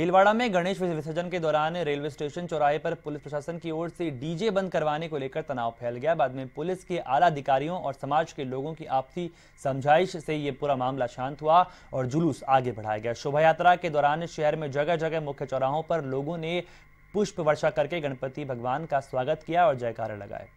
भीलवाड़ा में गणेश विसर्जन के दौरान रेलवे स्टेशन चौराहे पर पुलिस प्रशासन की ओर से डीजे बंद करवाने को लेकर तनाव फैल गया बाद में पुलिस के आला अधिकारियों और समाज के लोगों की आपसी समझाइश से ये पूरा मामला शांत हुआ और जुलूस आगे बढ़ाया गया शोभा यात्रा के दौरान शहर में जगह जगह मुख्य चौराहों पर लोगों ने पुष्प वर्षा करके गणपति भगवान का स्वागत किया और जयकारा लगाए